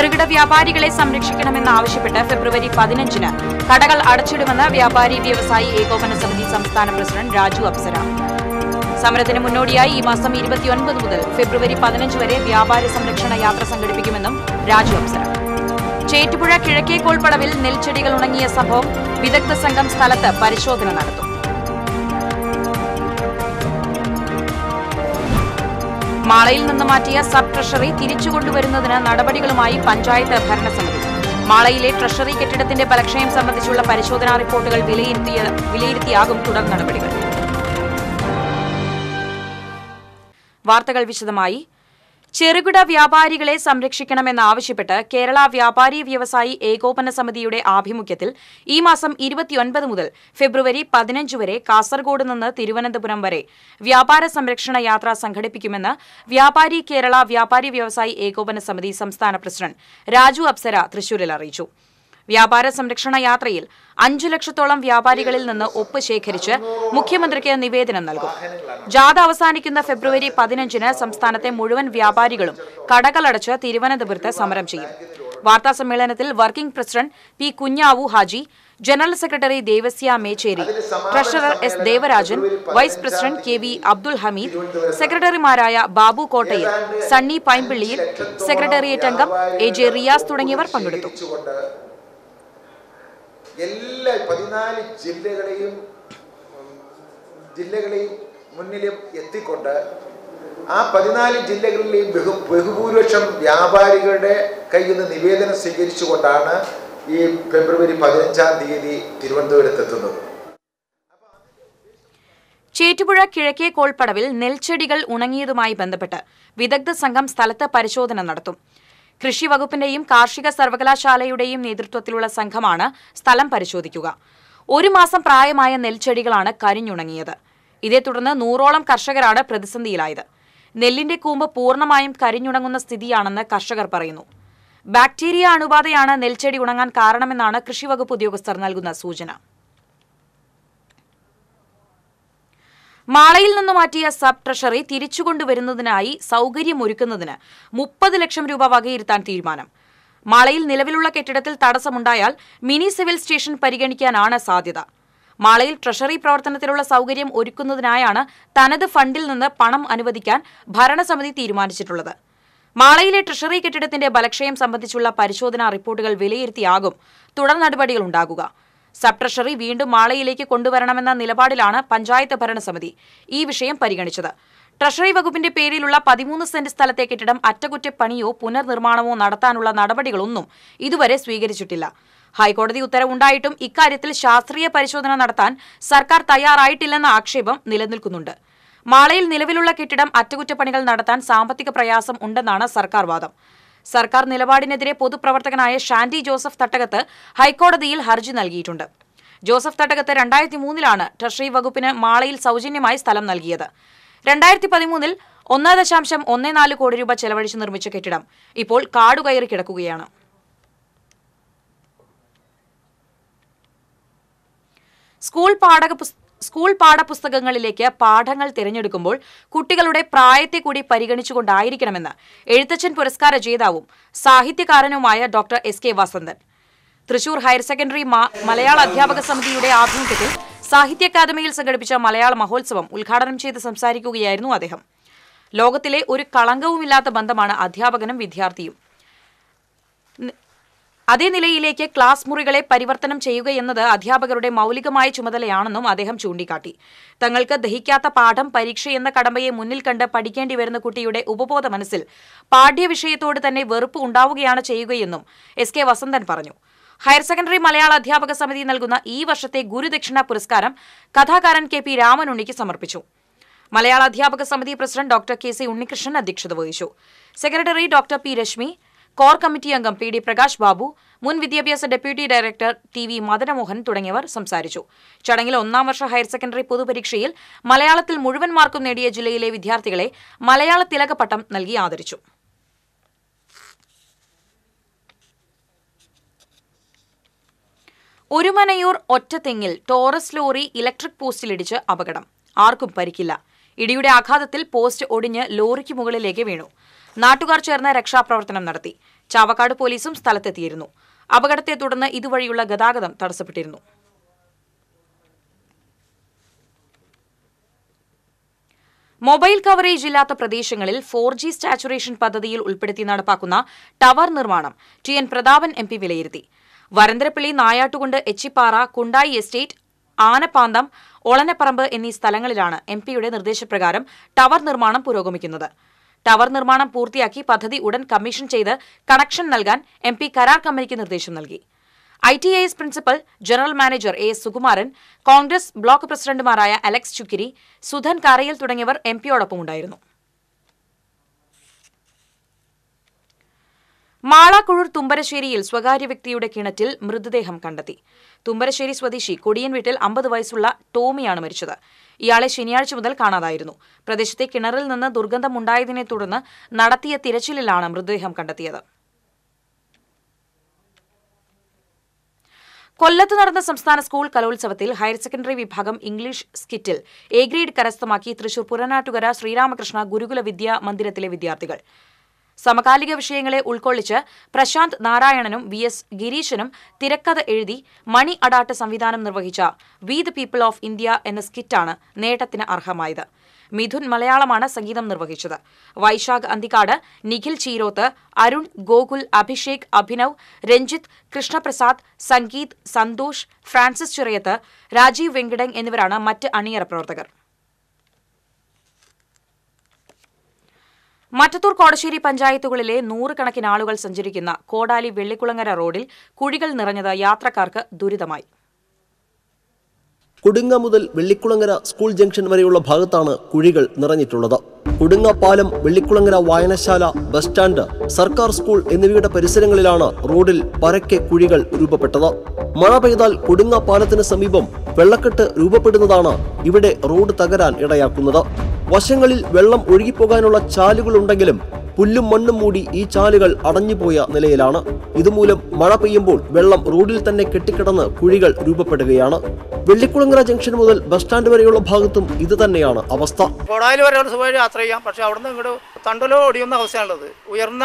ചെറുകിട വ്യാപാരികളെ ആവശ്യപ്പെട്ട് ഫെബ്രുവരി പതിനഞ്ചിന് കടകൾ അടച്ചിടുമെന്ന് വ്യാപാരി വ്യവസായി ഏകോപന സമിതി സംസ്ഥാന പ്രസിഡന്റ് രാജു അപ്സര സമരത്തിന് മുന്നോടിയായി ഈ മാസം ഇരുപത്തിയൊൻപത് മുതൽ ഫെബ്രുവരി പതിനഞ്ച് വരെ വ്യാപാരി സംരക്ഷണ യാത്ര സംഘടിപ്പിക്കുമെന്നും രാജു അപ്സര ചേറ്റുപുഴ കിഴക്കേക്കോൾപ്പടവിൽ നെൽച്ചെടികൾ ഉണങ്ങിയ സംഭവം വിദഗ്ധ സംഘം സ്ഥലത്ത് പരിശോധന നടത്തും മാളയിൽ നിന്ന് മാറ്റിയ സബ് ട്രഷറി തിരിച്ചുകൊണ്ടുവരുന്നതിന് നടപടികളുമായി പഞ്ചായത്ത് ഭരണസമിതി മാളയിലെ ട്രഷറി കെട്ടിടത്തിന്റെ ബലക്ഷയം സംബന്ധിച്ചുള്ള പരിശോധനാ റിപ്പോർട്ടുകൾ വിലയിരുത്തിയാകും തുടർ നടപടികൾ വാർത്തകൾ വിശദമായി ചെറുകിട വ്യാപാരികളെ സംരക്ഷിക്കണമെന്നാവശ്യപ്പെട്ട് കേരള വ്യാപാരി വ്യവസായി ഏകോപന സമിതിയുടെ ആഭിമുഖ്യത്തിൽ ഈ മാസം ഇരുപത്തിയൊൻപത് മുതൽ ഫെബ്രുവരി പതിനഞ്ച് വരെ കാസർഗോഡ് നിന്ന് തിരുവനന്തപുരം വരെ വ്യാപാര സംരക്ഷണ യാത്ര സംഘടിപ്പിക്കുമെന്ന് വ്യാപാരി കേരള വ്യാപാരി വ്യവസായി ഏകോപന സമിതി സംസ്ഥാന പ്രസിഡന്റ് രാജു അപ്സര തൃശൂരിൽ അറിയിച്ചു വ്യാപാര സംരക്ഷണ യാത്രയിൽ അഞ്ചു ലക്ഷത്തോളം വ്യാപാരികളിൽ നിന്ന് ഒപ്പ് ശേഖരിച്ച് മുഖ്യമന്ത്രിക്ക് നിവേദനം നൽകും ജാഥ അവസാനിക്കുന്ന ഫെബ്രുവരി പതിനഞ്ചിന് സംസ്ഥാനത്തെ മുഴുവൻ വ്യാപാരികളും കടകളടച്ച് തിരുവനന്തപുരത്ത് സമരം ചെയ്യും വാർത്താ സമ്മേളനത്തിൽ working president P Kunjavu Haji general secretary Devasya Mecheri treasurer S Devarajan vice president K V Abdul Hameed സെക്രട്ടറിമാരായ ബാബു കോട്ടയിൽ സണ്ണി പൈമ്പിള്ളിയിൽ സെക്രട്ടേറിയറ്റ് അംഗം എ ജെ റിയാസ് തുടങ്ങിയവർ പങ്കെടുത്തു എല്ലാ പതിനാല് ജില്ലകളെയും ജില്ലകളെയും മുന്നിലും എത്തിക്കൊണ്ട് ആ പതിനാല് ജില്ലകളിലെയും ബഹു ബഹുഭൂരിപക്ഷം വ്യാപാരികളുടെ കയ്യിൽ നിന്ന് നിവേദനം സ്വീകരിച്ചുകൊണ്ടാണ് ഈ ഫെബ്രുവരി പതിനഞ്ചാം തീയതി തിരുവനന്തപുരത്ത് എത്തുന്നത് ചേറ്റുപുഴ കിഴക്കേ കോൾപ്പടവിൽ നെൽച്ചെടികൾ ഉണങ്ങിയതുമായി ബന്ധപ്പെട്ട് വിദഗ്ധ സംഘം സ്ഥലത്ത് പരിശോധന നടത്തും കൃഷി വകുപ്പിന്റെയും കാർഷിക സർവകലാശാലയുടെയും നേതൃത്വത്തിലുള്ള സംഘമാണ് സ്ഥലം പരിശോധിക്കുക ഒരു മാസം പ്രായമായ നെൽച്ചെടികളാണ് കരിഞ്ഞുണങ്ങിയത് ഇതേ തുടർന്ന് നൂറോളം കർഷകരാണ് പ്രതിസന്ധിയിലായത് നെല്ലിന്റെ കൂമ്പ് പൂർണ്ണമായും കരിഞ്ഞുണങ്ങുന്ന സ്ഥിതിയാണെന്ന് കർഷകർ പറയുന്നു ബാക്ടീരിയ അണുബാധയാണ് നെൽച്ചെടി ഉണങ്ങാൻ കാരണമെന്നാണ് കൃഷി വകുപ്പ് ഉദ്യോഗസ്ഥർ നൽകുന്ന സൂചന മാളയിൽ നിന്ന് മാറ്റിയ സബ് ട്രഷറി തിരിച്ചുകൊണ്ടുവരുന്നതിനായി സൗകര്യമൊരുക്കുന്നതിന് മുപ്പത് ലക്ഷം രൂപ വകയിരുത്താൻ തീരുമാനം മാളയിൽ നിലവിലുള്ള കെട്ടിടത്തിൽ തടസ്സമുണ്ടായാൽ മിനി സിവിൽ സ്റ്റേഷൻ പരിഗണിക്കാനാണ് സാധ്യത മാളയിൽ ട്രഷറി പ്രവർത്തനത്തിലുള്ള സൗകര്യം ഒരുക്കുന്നതിനായാണ് തനത് ഫണ്ടിൽ നിന്ന് പണം അനുവദിക്കാൻ ഭരണസമിതി തീരുമാനിച്ചിട്ടുള്ളത് മാളയിലെ ട്രഷറി കെട്ടിടത്തിന്റെ ബലക്ഷയം സംബന്ധിച്ചുള്ള പരിശോധനാ റിപ്പോർട്ടുകൾ വിലയിരുത്തിയാകും തുടർ നടപടികൾ ഉണ്ടാകുക സബ് ട്രഷറി വീണ്ടും മാളയിലേക്ക് കൊണ്ടുവരണമെന്ന നിലപാടിലാണ് പഞ്ചായത്ത് ഭരണസമിതി ഈ വിഷയം പരിഗണിച്ചത് ട്രഷറി വകുപ്പിന്റെ പേരിലുള്ള പതിമൂന്ന് സെന്റ് സ്ഥലത്തെ കെട്ടിടം അറ്റകുറ്റപ്പണിയോ പുനർനിർമ്മാണമോ നടത്താനുള്ള നടപടികളൊന്നും ഇതുവരെ സ്വീകരിച്ചിട്ടില്ല ഹൈക്കോടതി ഉത്തരവുണ്ടായിട്ടും ഇക്കാര്യത്തിൽ ശാസ്ത്രീയ പരിശോധന നടത്താൻ സർക്കാർ തയ്യാറായിട്ടില്ലെന്ന ആക്ഷേപം നിലനിൽക്കുന്നുണ്ട് മാളയിൽ നിലവിലുള്ള കെട്ടിടം അറ്റകുറ്റപ്പണികൾ നടത്താൻ സാമ്പത്തിക പ്രയാസം ഉണ്ടെന്നാണ് സർക്കാർ വാദം സർക്കാർ നിലപാടിനെതിരെ പൊതുപ്രവർത്തകനായ ഷാൻഡി ജോസഫ് തട്ടകത്ത് ഹൈക്കോടതിയിൽ ഹർജി നൽകിയിട്ടുണ്ട് ജോസഫ് തട്ടകത്ത് രണ്ടായിരത്തി മൂന്നിലാണ് ട്രഷറി വകുപ്പിന് മാളയിൽ സൗജന്യമായി സ്ഥലം നൽകിയത് രണ്ടായിരത്തി പതിമൂന്നിൽ ഒന്ന് ദശാംശം ഒന്നേ നാല് കോടി രൂപ ചെലവഴിച്ച് നിർമ്മിച്ച കെട്ടിടം ഇപ്പോൾ കാടുകയറി കിടക്കുകയാണ് സ്കൂൾ പാഠക സ്കൂൾ പാഠപുസ്തകങ്ങളിലേക്ക് പാഠങ്ങൾ തിരഞ്ഞെടുക്കുമ്പോൾ കുട്ടികളുടെ പ്രായത്തെ കൂടി പരിഗണിച്ചുകൊണ്ടായിരിക്കണമെന്ന് എഴുത്തച്ഛൻ പുരസ്കാര ജേതാവും സാഹിത്യകാരനുമായ doctor S K Vasanthan Thrissur higher secondary മലയാള അധ്യാപക സമിതിയുടെ ആഭിമുഖ്യത്തിൽ സാഹിത്യ അക്കാദമിയിൽ സംഘടിപ്പിച്ച മലയാള മഹോത്സവം ഉദ്ഘാടനം ചെയ്ത് സംസാരിക്കുകയായിരുന്നു അദ്ദേഹം ലോകത്തിലെ ഒരു കളങ്കവുമില്ലാത്ത ബന്ധമാണ് അധ്യാപകനും വിദ്യാർത്ഥിയും അതേ നിലയിലേക്ക് ക്ലാസ് മുറികളെ പരിവർത്തനം ചെയ്യുകയെന്നത് അധ്യാപകരുടെ മൌലികമായ ചുമതലയാണെന്നും അദ്ദേഹം ചൂണ്ടിക്കാട്ടി തങ്ങൾക്ക് ദഹിക്കാത്ത പാഠം പരീക്ഷ എന്ന കടമ്പയെ മുന്നിൽ കണ്ട് പഠിക്കേണ്ടി വരുന്ന കുട്ടിയുടെ ഉപബോധ മനസ്സിൽ പാഠ്യവിഷയത്തോട് തന്നെ വെറുപ്പ് ഉണ്ടാവുകയാണ് ചെയ്യുകയെന്നും എസ് കെ വസന്തൻ പറഞ്ഞു ഹയർ സെക്കൻഡറി മലയാള അധ്യാപക സമിതി നൽകുന്ന ഈ വർഷത്തെ ഗുരുദക്ഷിണ പുരസ്കാരം കഥാകാരൻ കെ പി രാമനുണ്ണിക്ക് സമർപ്പിച്ചു മലയാള അധ്യാപക സമിതി president doctor K C Unnikrishnan അധ്യക്ഷത വഹിച്ചു secretary doctor P Reshmi core committee അംഗം പി ഡി പ്രകാശ് ബാബു മുൻ വിദ്യാഭ്യാസ deputy director T V Madanamohan തുടങ്ങിയവർ സംസാരിച്ചു ചടങ്ങിൽ ഒന്നാം വർഷ ഹയർ സെക്കൻഡറി പൊതുപരീക്ഷയിൽ മലയാളത്തിൽ മുഴുവൻ മാർക്കും നേടിയ ജില്ലയിലെ വിദ്യാർത്ഥികളെ മലയാള തിലക പട്ടം നൽകി ആദരിച്ചു ഒരുമനയൂർ ഒറ്റത്തെങ്ങിൽ ടോറസ് ലോറി ഇലക്ട്രിക് പോസ്റ്റിലിടിച്ച് അപകടം ആർക്കും പരിക്കില്ല ഇടിയുടെ ആഘാതത്തിൽ പോസ്റ്റ് ഒടിഞ്ഞ് ലോറിക്ക് മുകളിലേക്ക് വീണു നാട്ടുകാർ ചേർന്ന് രക്ഷാപ്രവർത്തനം നടത്തി ചാവക്കാട് പോലീസും സ്ഥലത്തെത്തിയിരുന്നു അപകടത്തെ തുടർന്ന് ഇതുവഴിയുള്ള ഗതാഗതം തടസ്സപ്പെട്ടിരുന്നു മൊബൈൽ കവറേജ് ഇല്ലാത്ത പ്രദേശങ്ങളിൽ ഫോർ ജി സാച്ചുറേഷൻ പദ്ധതിയിൽ ഉൾപ്പെടുത്തി നടപ്പാക്കുന്ന ടവർ നിർമ്മാണം T N Prathapan M P വിലയിരുത്തി വരന്തരപ്പള്ളി നായാട്ടുകൊണ്ട് എച്ചിപ്പാറ കുണ്ടായി എസ്റ്റേറ്റ് ആനപ്പാന്തം ഒളനപ്പറമ്പ് എന്നീ സ്ഥലങ്ങളിലാണ് എം പിയുടെ നിർദ്ദേശപ്രകാരം ടവർ നിർമ്മാണം പുരോഗമിക്കുന്നത് ടവർ നിർമ്മാണം പൂർത്തിയാക്കി പദ്ധതി ഉടൻ കമ്മീഷൻ ചെയ്ത് കണക്ഷൻ നൽകാൻ എം പി കരാർ കമ്പനിക്ക് നിർദ്ദേശം നൽകി I T I S principal general manager A Sukumaran Congress block പ്രസിഡന്റുമാരായ അലക്സ് ചുക്കിരി സുധൻ കാരയിൽ തുടങ്ങിയവർ എം പിയോടൊപ്പമുണ്ടായിരുന്നു മാളാക്കുഴൂർ തുമ്പരശ്ശേരിയിൽ സ്വകാര്യ വ്യക്തിയുടെ കിണറ്റിൽ മൃതദേഹം കണ്ടെത്തി തുമ്പരശ്ശേരി സ്വദേശി കൊടിയൻ വീട്ടിൽ അമ്പത് വയസ്സുള്ള ടോമിയാണ് മരിച്ചത് ഇയാളെ ശനിയാഴ്ച മുതൽ കാണാതായിരുന്നു പ്രദേശത്തെ കിണറിൽ നിന്ന് ദുർഗന്ധമുണ്ടായതിനെ തുടർന്ന് നടത്തിയ തിരച്ചിലിലാണ് മൃതദേഹം കണ്ടെത്തിയത് കൊല്ലത്ത് നടന്ന സംസ്ഥാന സ്കൂൾ കലോത്സവത്തിൽ ഹയർ സെക്കൻഡറി വിഭാഗം ഇംഗ്ലീഷ് സ്കിറ്റിൽ എ ഗ്രേഡ് കരസ്ഥമാക്കി തൃശൂർ പുരനാട്ടുകര ശ്രീരാമകൃഷ്ണ ഗുരുകുല വിദ്യാ മന്ദിരത്തിലെ വിദ്യാർത്ഥികൾ സമകാലിക വിഷയങ്ങളെ ഉൾക്കൊള്ളിച്ച് പ്രശാന്ത് നാരായണനും വി എസ് ഗിരീശനും തിരക്കഥ എഴുതി മണി അടാട്ട് സംവിധാനം നിർവഹിച്ച we the people of India എന്ന സ്കിറ്റാണ് നേട്ടത്തിന് അർഹമായത് മിഥുൻ മലയാളമാണ് സംഗീതം നിർവഹിച്ചത് വൈശാഖ് അന്തിക്കാട് നിഖിൽ ചീരോത്ത് അരുൺ ഗോകുൽ അഭിഷേക് അഭിനവ് രഞ്ജിത്ത് കൃഷ്ണപ്രസാദ് സംഗീത് സന്തോഷ് ഫ്രാൻസിസ് ചിറയത്ത് രാജീവ് വെങ്കിടങ് എന്നിവരാണ് മറ്റ് അണിയറ പ്രവർത്തകർ മറ്റത്തൂർ കോടശ്ശേരി പഞ്ചായത്തുകളിലെ നൂറുകണക്കിന് ആളുകൾ സഞ്ചരിക്കുന്ന കോടാലി വെള്ളിക്കുളങ്ങര റോഡിൽ കുഴികൾ നിറഞ്ഞത് യാത്രക്കാർക്ക് ദുരിതമായി കൊടുങ്ങ മുതൽ വെള്ളിക്കുളങ്ങര സ്കൂൾ ജംഗ്ഷൻ വരെയുള്ള ഭാഗത്താണ് കുഴികൾ നിറഞ്ഞിട്ടുള്ളത് കൊടുങ്ങാപ്പാലം വെള്ളിക്കുളങ്ങര വായനശാല ബസ് സ്റ്റാൻഡ് സർക്കാർ സ്കൂൾ എന്നിവയുടെ പരിസരങ്ങളിലാണ് റോഡിൽ പരക്കെ കുഴികൾ രൂപപ്പെട്ടത് മഴ പെയ്താൽ കൊടുങ്ങാപ്പാലത്തിന് സമീപം വെള്ളക്കെട്ട് രൂപപ്പെടുന്നതാണ് ഇവിടെ റോഡ് തകരാൻ ഇടയാക്കുന്നത് വശങ്ങളിൽ വെള്ളം ഒഴുകിപ്പോകാനുള്ള ചാലുകളുണ്ടെങ്കിലും പുല്ലും മണ്ണും മൂടി ഈ ചാലുകൾ അടഞ്ഞുപോയ നിലയിലാണ് ഇതുമൂലം മഴ പെയ്യുമ്പോൾ വെള്ളം റോഡിൽ തന്നെ കെട്ടിക്കിടന്ന് കുഴികൾ രൂപപ്പെടുകയാണ് വെള്ളിക്കുളങ്ങര ജംഗ്ഷൻ മുതൽ ബസ് സ്റ്റാൻഡ് വരെയുള്ള ഭാഗത്തും ഇത് തന്നെയാണ് അവസ്ഥ വരെയാണ് യാത്ര ചെയ്യാം പക്ഷേ അവിടുന്ന് ഇങ്ങോട്ട് തണ്ടലോ ഓടിയുന്ന അവസ്ഥയാണുള്ളത് ഉയർന്ന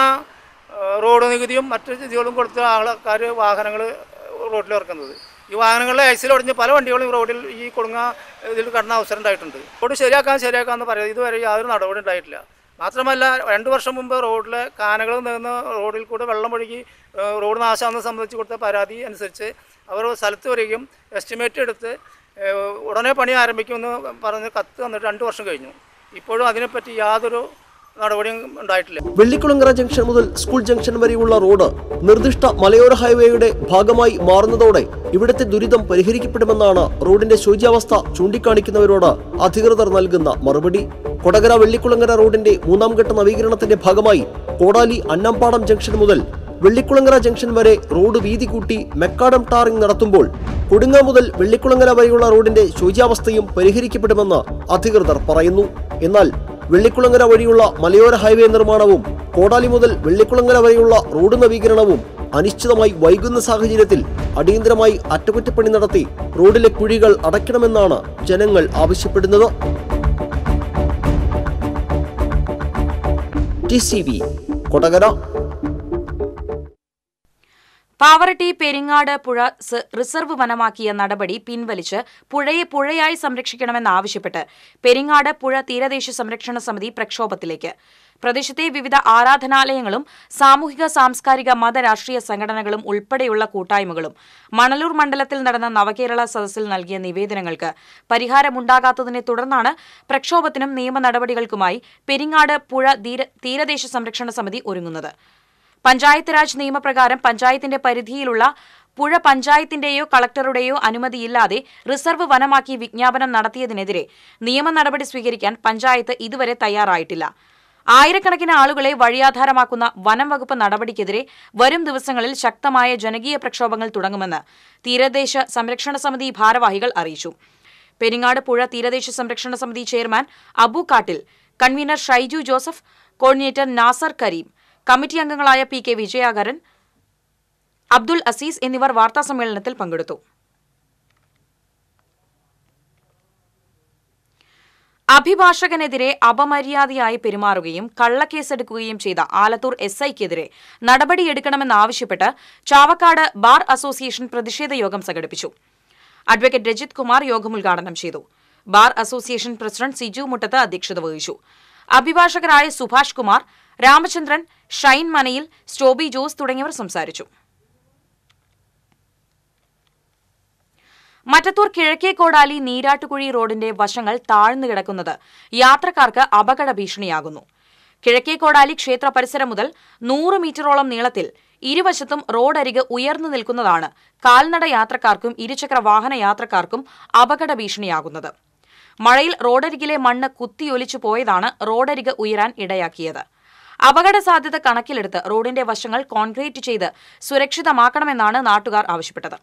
റോഡ് നികുതിയും മറ്റു രീതികളും കൊടുത്ത ആൾക്കാർ വാഹനങ്ങൾ റോഡിൽ ഇറക്കുന്നത് ഈ വാഹനങ്ങളിലെ ഐസിൽ ഒടിഞ്ഞ് പല വണ്ടികളും റോഡിൽ ഈ കൊടുങ്ങ ഇതിൽ കടന്ന അവസരം ഉണ്ടായിട്ടുണ്ട് റോഡ് ശരിയാക്കാൻ ശരിയാക്കാന്ന് പറയുന്നത് ഇതുവരെ യാതൊരു നടപടി ഉണ്ടായിട്ടില്ല മാത്രമല്ല രണ്ട് വർഷം മുമ്പ് റോഡിലെ കാനകൾ നിന്ന് റോഡിൽ കൂടെ വെള്ളം ഒഴുകി റോഡ് നാശമാണെന്ന് സംബന്ധിച്ച് കൊടുത്ത പരാതി അനുസരിച്ച് അവർ സ്ഥലത്ത് വരികയും എസ്റ്റിമേറ്റ് എടുത്ത് ഉടനെ പണി ആരംഭിക്കുമെന്ന് പറഞ്ഞ് കത്ത് വന്നിട്ട് രണ്ട് വർഷം കഴിഞ്ഞു ഇപ്പോഴും അതിനെപ്പറ്റി യാതൊരു നടപടിയും ഉണ്ടായിട്ടില്ല വെള്ളിക്കുളങ്ങര ജംഗ്ഷൻ മുതൽ സ്കൂൾ ജംഗ്ഷൻ വരെയുള്ള റോഡ് നിർദ്ദിഷ്ട മലയോര ഹൈവേയുടെ ഭാഗമായി മാറുന്നതോടെ ഇവിടുത്തെ ദുരിതം പരിഹരിക്കപ്പെടുമെന്നാണ് റോഡിന്റെ ശോച്യാവസ്ഥ ചൂണ്ടിക്കാണിക്കുന്നവരോട് അധികൃതർ നൽകുന്ന മറുപടി കൊടകര വെള്ളിക്കുളങ്ങര റോഡിന്റെ മൂന്നാം ഘട്ട നവീകരണത്തിന്റെ ഭാഗമായി കോടാലി അന്നാംപാടം ജംഗ്ഷൻ മുതൽ വെള്ളിക്കുളങ്ങര ജംഗ്ഷൻ വരെ റോഡ് വീതി കൂട്ടി മെക്കാഡം ടാറിംഗ് നടത്തുമ്പോൾ കൊടുങ്ങ മുതൽ വെള്ളിക്കുളങ്ങര വരെയുള്ള റോഡിന്റെ ശുചിയാവസ്ഥയും പരിഹരിക്കപ്പെടുമെന്ന് അധികൃതർ പറയുന്നു എന്നാൽ വെള്ളിക്കുളങ്ങര വഴിയുള്ള മലയോര ഹൈവേ നിർമ്മാണവും കോടാലി മുതൽ വെള്ളിക്കുളങ്ങര വരെയുള്ള റോഡ് നവീകരണവും അനിശ്ചിതമായി വൈകുന്ന സാഹചര്യത്തിൽ അടിയന്തരമായി അറ്റകുറ്റപ്പണി നടത്തി റോഡിലെ കുഴികൾ അടയ്ക്കണമെന്നാണ് ജനങ്ങൾ ആവശ്യപ്പെടുന്നത് T C V Kodakara Pavaratty Peringad പുഴ റിസർവ് വനമാക്കിയ നടപടി പിൻവലിച്ച് പുഴയെ പുഴയായി സംരക്ഷിക്കണമെന്നാവശ്യപ്പെട്ട് പെരിങ്ങാട് പുഴ തീരദേശ സംരക്ഷണ സമിതി പ്രക്ഷോഭത്തിലേക്ക് പ്രദേശത്തെ വിവിധ ആരാധനാലയങ്ങളും സാമൂഹിക സാംസ്കാരിക മത രാഷ്ട്രീയ സംഘടനകളും ഉൾപ്പെടെയുള്ള കൂട്ടായ്മകളും മണലൂർ മണ്ഡലത്തിൽ നടന്ന നവകേരള സദസ്സിൽ നൽകിയ നിവേദനങ്ങൾക്ക് പരിഹാരമുണ്ടാകാത്തതിനെ തുടർന്നാണ് പ്രക്ഷോഭത്തിനും നിയമ നടപടികൾക്കുമായി പെരിങ്ങാട് പുഴ തീരദേശ സംരക്ഷണ സമിതി ഒരുങ്ങുന്നത് പഞ്ചായത്ത് രാജ് നിയമപ്രകാരം പഞ്ചായത്തിന്റെ പരിധിയിലുള്ള പുഴ പഞ്ചായത്തിന്റെയോ കളക്ടറുടെയോ അനുമതിയില്ലാതെ റിസർവ് വനമാക്കി വിജ്ഞാപനം നടത്തിയതിനെതിരെ നിയമ നടപടി സ്വീകരിക്കാൻ പഞ്ചായത്ത് ഇതുവരെ തയ്യാറായിട്ടില്ല ആയിരക്കണക്കിന് ആളുകളെ വഴിയാധാരമാക്കുന്ന വനം വകുപ്പ് നടപടിക്കെതിരെ വരും ദിവസങ്ങളിൽ ശക്തമായ ജനകീയ പ്രക്ഷോഭങ്ങൾ തുടങ്ങുമെന്ന് തീരദേശ സംരക്ഷണ സമിതി ഭാരവാഹികൾ അറിയിച്ചു പെരിങ്ങാട് പുഴ തീരദേശ സംരക്ഷണ സമിതി chairman Abu Kattil convener Shaiju Joseph coordinator Nasar Kareem committee അംഗങ്ങളായ പി കെ വിജയാകരൻ അബ്ദുൽ അസീസ് എന്നിവർ വാർത്താസമ്മേളനത്തിൽ പങ്കെടുത്തു അഭിഭാഷകനെതിരെ അപമര്യാദയായി പെരുമാറുകയും കള്ളക്കേസെടുക്കുകയും ചെയ്ത ആലത്തൂർ എസ് ഐക്കെതിരെ നടപടിയെടുക്കണമെന്നാവശ്യപ്പെട്ട് ചാവക്കാട് ബാർ അസോസിയേഷൻ പ്രതിഷേധ യോഗം സംഘടിപ്പിച്ചു അഡ്വക്കേറ്റ് രജിത് കുമാർ യോഗം ഉദ്ഘാടനം ചെയ്തു bar association president Siju Muttath അധ്യക്ഷത വഹിച്ചു അഭിഭാഷകരായ സുഭാഷ് കുമാർ രാമചന്ദ്രൻ ഷൈൻ മനയിൽ സ്റ്റോബി ജോസ് തുടങ്ങിയവർ സംസാരിച്ചു മറ്റത്തൂർ കിഴക്കേ കോടാലി നീരാട്ടുകുഴി റോഡിന്റെ വശങ്ങൾ താഴ്ന്നു കിടക്കുന്നത് യാത്രക്കാർക്ക് അപകട ഭീഷണിയാകുന്നു കിഴക്കേ കോടാലി ക്ഷേത്ര പരിസരം മുതൽ നൂറ് മീറ്ററോളം നീളത്തിൽ ഇരുവശത്തും റോഡരികെ ഉയർന്നു നിൽക്കുന്നതാണ് കാൽനട യാത്രക്കാർക്കും ഇരുചക്ര വാഹന യാത്രക്കാർക്കും അപകട ഭീഷണിയാകുന്നത് മഴയിൽ റോഡരികിലെ മണ്ണ് കുത്തിയൊലിച്ചു പോയതാണ് റോഡരികെ ഉയരാൻ ഇടയാക്കിയത് അപകട സാധ്യത കണക്കിലെടുത്ത് റോഡിന്റെ വശങ്ങൾ കോൺക്രീറ്റ് ചെയ്ത് സുരക്ഷിതമാക്കണമെന്നാണ് നാട്ടുകാർ ആവശ്യപ്പെട്ടത്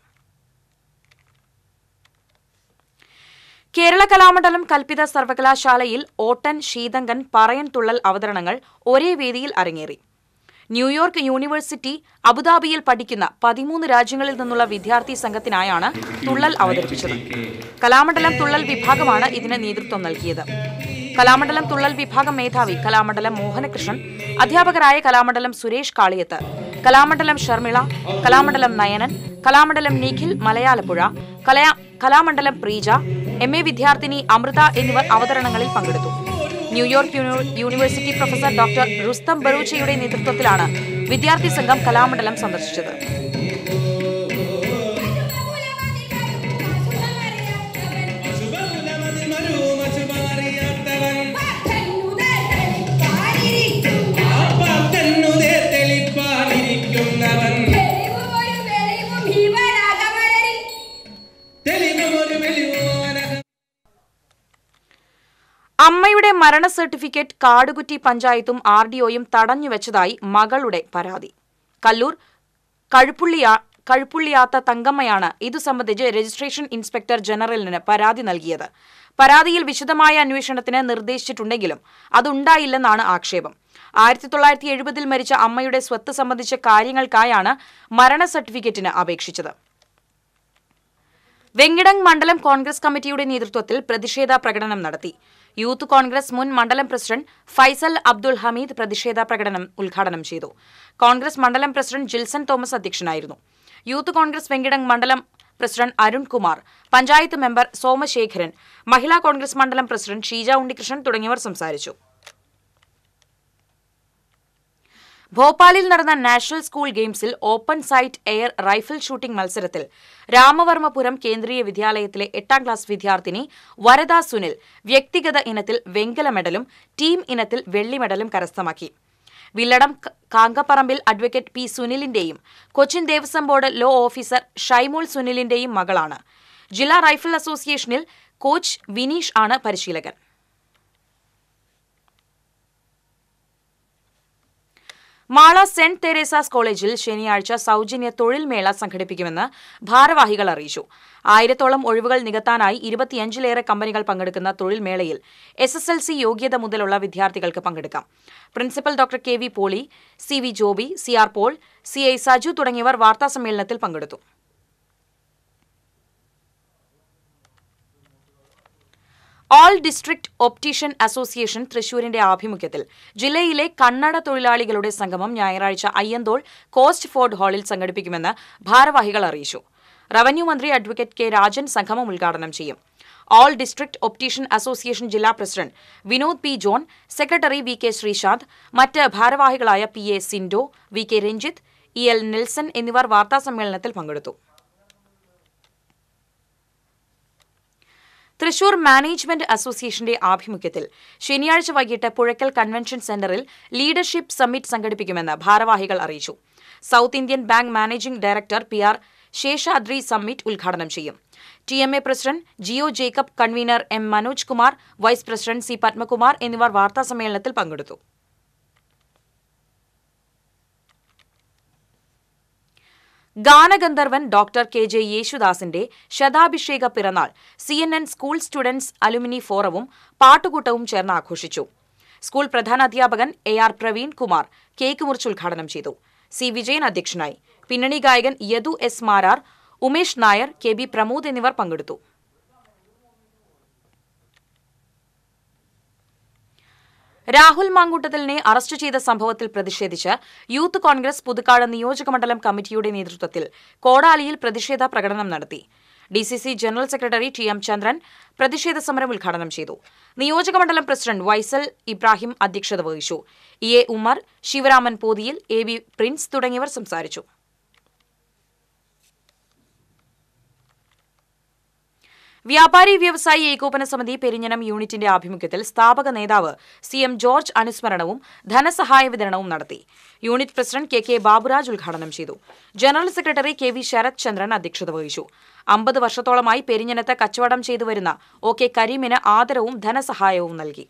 കേരള കലാമണ്ഡലം കൽപ്പിത സർവകലാശാലയിൽ ഓട്ടൻ ശീതങ്കൻ പറയൻ തുള്ളൽ അവതരണങ്ങൾ ഒരേ വേദിയിൽ അരങ്ങേറി ന്യൂയോർക്ക് യൂണിവേഴ്സിറ്റി അബുദാബിയിൽ പഠിക്കുന്ന പതിമൂന്ന് രാജ്യങ്ങളിൽ നിന്നുള്ള വിദ്യാർത്ഥി സംഘത്തിനായാണ് തുള്ളൽ അവതരിപ്പിച്ചത് കലാമണ്ഡലം തുള്ളൽ വിഭാഗമാണ് ഇതിന് നേതൃത്വം നൽകിയത് കലാമണ്ഡലം തുള്ളൽ വിഭാഗം മേധാവി കലാമണ്ഡലം മോഹനകൃഷ്ണൻ അധ്യാപകരായ കലാമണ്ഡലം സുരേഷ് കാളിയത്ത് കലാമണ്ഡലം ഷർമിള കലാമണ്ഡലം നയനൻ കലാമണ്ഡലം നിഖിൽ മലയാലപ്പുഴ കലാമണ്ഡലം പ്രീജ എം എ വിദ്യാർത്ഥിനി അമൃത എന്നിവർ അവതരണങ്ങളിൽ പങ്കെടുത്തു New York university professor doctor Rustom ബറൂച്ചയുടെ നേതൃത്വത്തിലാണ് വിദ്യാർത്ഥി സംഘം കലാമണ്ഡലം സന്ദർശിച്ചത് അമ്മയുടെ മരണ സർട്ടിഫിക്കറ്റ് കാടുകുറ്റി പഞ്ചായത്തും ആർ ഡിഒയും തടഞ്ഞുവെച്ചതായി മകളുടെ പരാതി കല്ലൂർ കഴുപ്പുള്ളിയാ കഴുപ്പുള്ളിയാത്ത തങ്കമ്മയാണ് ഇതു സംബന്ധിച്ച് രജിസ്ട്രേഷൻ ഇൻസ്പെക്ടർ ജനറലിന് പരാതി നൽകിയത് പരാതിയിൽ വിശദമായ അന്വേഷണത്തിന് നിർദ്ദേശിച്ചിട്ടുണ്ടെങ്കിലും അതുണ്ടായില്ലെന്നാണ് ആക്ഷേപം ആയിരത്തി തൊള്ളായിരത്തി എഴുപതിൽ മരിച്ച അമ്മയുടെ സ്വത്ത് സംബന്ധിച്ച കാര്യങ്ങൾക്കായാണ് മരണ സർട്ടിഫിക്കറ്റിന് അപേക്ഷിച്ചത് വെങ്ങിടങ് മണ്ഡലം കോൺഗ്രസ് കമ്മിറ്റിയുടെ നേതൃത്വത്തിൽ പ്രതിഷേധ പ്രകടനം നടത്തി യൂത്ത് കോൺഗ്രസ് മുൻ മണ്ഡലം പ്രസിഡന്റ് ഫൈസൽ അബ്ദുൾ ഹമീദ് പ്രതിഷേധ പ്രകടനം ഉദ്ഘാടനം ചെയ്തു കോൺഗ്രസ് മണ്ഡലം പ്രസിഡന്റ് ജിൽസൺ തോമസ് അധ്യക്ഷനായിരുന്നു യൂത്ത് കോൺഗ്രസ് വെങ്കിടങ് മണ്ഡലം പ്രസിഡന്റ് അരുൺ കുമാർ പഞ്ചായത്ത് മെമ്പർ സോമശേഖരൻ മഹിളാ കോൺഗ്രസ് മണ്ഡലം പ്രസിഡന്റ് ഷീജ ഉണ്ണികൃഷ്ണൻ തുടങ്ങിയവർ സംസാരിച്ചു ഭോപ്പാലിൽ നടന്ന നാഷണൽ സ്കൂൾ ഗെയിംസിൽ open sight air rifle shooting മത്സരത്തിൽ രാമവർമ്മപുരം കേന്ദ്രീയ വിദ്യാലയത്തിലെ എട്ടാം ക്ലാസ് വിദ്യാർത്ഥിനി വരദ സുനിൽ വ്യക്തിഗത ഇനത്തിൽ വെങ്കല മെഡലും ടീം ഇനത്തിൽ വെള്ളി മെഡലും കരസ്ഥമാക്കി വില്ലടം കാങ്കപ്പറമ്പിൽ അഡ്വക്കേറ്റ് പി സുനിലിന്റെയും Cochin Devaswom board law officer Shaimol സുനിലിന്റെയും മകളാണ് ജില്ലാ റൈഫിൾ അസോസിയേഷനിൽ കോച്ച് വിനീഷ് ആണ് പരിശീലകൻ മാള സെന്റ് തെരേസാസ് കോളേജിൽ ശനിയാഴ്ച സൗജന്യ തൊഴിൽ മേള സംഘടിപ്പിക്കുമെന്ന് ഭാരവാഹികൾ അറിയിച്ചു ആയിരത്തോളം ഒഴിവുകൾ നികത്താനായി ഇരുപത്തിയഞ്ചിലേറെ കമ്പനികൾ പങ്കെടുക്കുന്ന തൊഴിൽ മേളയിൽ എസ് എസ് എൽ സി യോഗ്യത മുതലുള്ള വിദ്യാർത്ഥികൾക്ക് പങ്കെടുക്കാം principal doctor K V Poly C V Joby C R Paul C I Saju തുടങ്ങിയവർ വാർത്താസമ്മേളനത്തിൽ പങ്കെടുത്തു ഓൾ ഡിസ്ട്രിക്ട് ഒപ്റ്റീഷ്യൻ അസോസിയേഷൻ തൃശൂരിന്റെ ആഭിമുഖ്യത്തിൽ ജില്ലയിലെ കണ്ണട തൊഴിലാളികളുടെ സംഗമം ഞായറാഴ്ച അയ്യന്തോൾ കോസ്റ്റ് ഫോർഡ് ഹാളിൽ സംഘടിപ്പിക്കുമെന്ന് ഭാരവാഹികൾ അറിയിച്ചു റവന്യൂ മന്ത്രി അഡ്വക്കേറ്റ് കെ രാജൻ സംഗമം ഉദ്ഘാടനം ചെയ്യും ഓൾ ഡിസ്ട്രിക്ട് ഒപ്റ്റീഷ്യൻ അസോസിയേഷൻ ജില്ലാ president Vinod P John secretary V K Sreesanth മറ്റ് ഭാരവാഹികളായ P A Sindo V K Ranjith E L Nelson എന്നിവർ വാർത്താസമ്മേളനത്തിൽ പങ്കെടുത്തു തൃശൂർ മാനേജ്മെന്റ് അസോസിയേഷന്റെ ആഭിമുഖ്യത്തിൽ ശനിയാഴ്ച വൈകിട്ട് പുഴക്കൽ കൺവെൻഷൻ സെന്ററിൽ ലീഡർഷിപ്പ് സമ്മിറ്റ് സംഘടിപ്പിക്കുമെന്ന് ഭാരവാഹികൾ അറിയിച്ചു South Indian bank managing director P R Seshadri summit ഉദ്ഘാടനം ചെയ്യും T M A president Jio Jacob convener M Manoj Kumar vice president C Padmakumar എന്നിവർ വാർത്താസമ്മേളനത്തിൽ പങ്കെടുത്തു ഗാനഗന്ധർവൻ ഡോക്ടർ കെ ജെ യേശുദാസിന്റെ ശതാഭിഷേക പിറന്നാൾ C N N school students alumni ഫോറവും പാട്ടുകൂട്ടവും ചേർന്ന് ആഘോഷിച്ചു സ്കൂൾ അധ്യാപകൻ A R Praveen Kumar cake മുറിച്ച് ഉദ്ഘാടനം ചെയ്തു സി വിജയൻ അധ്യക്ഷനായി പിന്നണി ഗായകൻ Yadu S Marar Umesh Nair K B Pramod എന്നിവർ പങ്കെടുത്തു രാഹുൽ മാങ്കൂട്ടത്തിലിനെ അറസ്റ്റ് ചെയ്ത സംഭവത്തിൽ പ്രതിഷേധിച്ച് യൂത്ത് കോൺഗ്രസ് പുതുക്കാട് നിയോജകമണ്ഡലം കമ്മിറ്റിയുടെ നേതൃത്വത്തിൽ കോടാലിയിൽ പ്രതിഷേധ പ്രകടനം നടത്തി D C C general secretary T M Chandran പ്രതിഷേധ സമരം ഉദ്ഘാടനം ചെയ്തു നിയോജകമണ്ഡലം പ്രസിഡന്റ് വൈസൽ ഇബ്രാഹിം അധ്യക്ഷത വഹിച്ചു E A Umar Sivaraman Pothiyil A B Prince തുടങ്ങിയവർ സംസാരിച്ചു വ്യാപാരി വ്യവസായി ഏകോപന സമിതി പെരിഞ്ഞനം യൂണിറ്റിന്റെ ആഭിമുഖ്യത്തിൽ സ്ഥാപക നേതാവ് സി എം ജോർജ് അനുസ്മരണവും ധനസഹായ വിതരണവും നടത്തി unit president K K Baburaj ഉദ്ഘാടനം ചെയ്തു general secretary K V Sarath Chandran അധ്യക്ഷത വഹിച്ചു അമ്പത് വർഷത്തോളമായി പെരിഞ്ഞനത്ത് കച്ചവടം ചെയ്തുവരുന്ന ഒ കെ കരീമിന് ആദരവും ധനസഹായവും നൽകി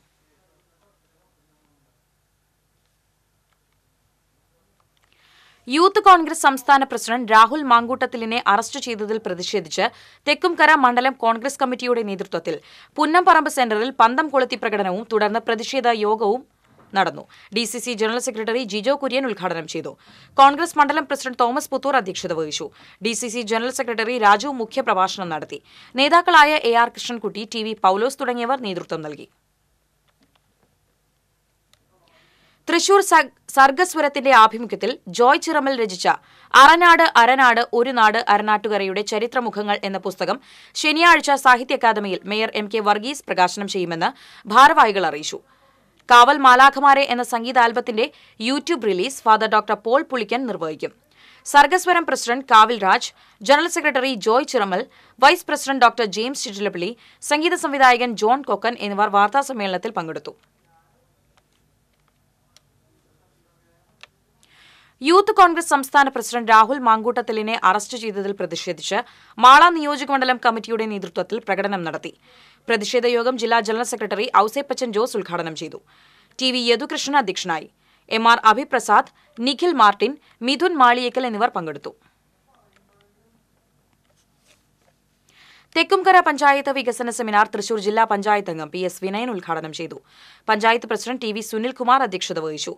യൂത്ത് കോൺഗ്രസ് സംസ്ഥാന പ്രസിഡന്റ് രാഹുൽ മാങ്കൂട്ടത്തിലിനെ അറസ്റ്റ് ചെയ്തതിൽ പ്രതിഷേധിച്ച് തെക്കുംകര മണ്ഡലം കോൺഗ്രസ് കമ്മിറ്റിയുടെ നേതൃത്വത്തിൽ പുന്നംപറമ്പ് സെന്ററിൽ പന്തം കൊളുത്തി പ്രകടനവും തുടർന്ന് പ്രതിഷേധ യോഗവും നടന്നു D C C general secretary Jijo Kurian ഉദ്ഘാടനം ചെയ്തു കോൺഗ്രസ് മണ്ഡലം പ്രസിഡന്റ് തോമസ് പുത്തൂർ അധ്യക്ഷത വഹിച്ചു D C C general secretary Raju മുഖ്യപ്രഭാഷണം നടത്തി നേതാക്കളായ A R Krishnankutty T V Paulose തുടങ്ങിയവർ നേതൃത്വം നൽകി തൃശൂർ സർഗസ്വരത്തിന്റെ ആഭിമുഖ്യത്തിൽ ജോയ് ചിറമൽ രചിച്ച അറനാട് അരനാട് ഒരു നാട് അരനാട്ടുകരയുടെ ചരിത്രമുഖങ്ങൾ എന്ന പുസ്തകം ശനിയാഴ്ച സാഹിത്യ അക്കാദമിയിൽ മേയർ എം കെ വർഗീസ് പ്രകാശനം ചെയ്യുമെന്ന് ഭാരവാഹികൾ അറിയിച്ചു കാവൽ മാലാഖമാരെ എന്ന ആൽബത്തിന്റെ YouTube release father doctor Paul Pulickan നിർവഹിക്കും Sargaswaram president Kavil Raj general secretary Joy Chiramel vice president doctor James Chittilappilly സംഗീത സംവിധായകൻ ജോൺ കൊക്കൻ എന്നിവർ വാർത്താസമ്മേളനത്തിൽ പങ്കെടുത്തു യൂത്ത് കോൺഗ്രസ് സംസ്ഥാന പ്രസിഡന്റ് രാഹുൽ മാങ്കൂട്ടത്തലിനെ അറസ്റ്റ് ചെയ്തതിൽ പ്രതിഷേധിച്ച് മാള നിയോജകമണ്ഡലം കമ്മിറ്റിയുടെ നേതൃത്വത്തിൽ പ്രകടനം നടത്തി പ്രതിഷേധ യോഗം ജില്ലാ ജനറൽ സെക്രട്ടറി ഔസേപ്പച്ചൻ ജോസ് ഉദ്ഘാടനം ചെയ്തു ടി വി യദുകൃഷ്ണൻ അധ്യക്ഷനായി M R Abhiprasad Nikhil Martin Mithun Maliyekkal എന്നിവർ പങ്കെടുത്തു തെക്കുംകര പഞ്ചായത്ത് വികസന സെമിനാർ തൃശൂർ ജില്ലാ പഞ്ചായത്ത് അംഗം പി എസ് വിനയൻ ഉദ്ഘാടനം ചെയ്തു panchayat president T V Sunilkumar അധ്യക്ഷത വഹിച്ചു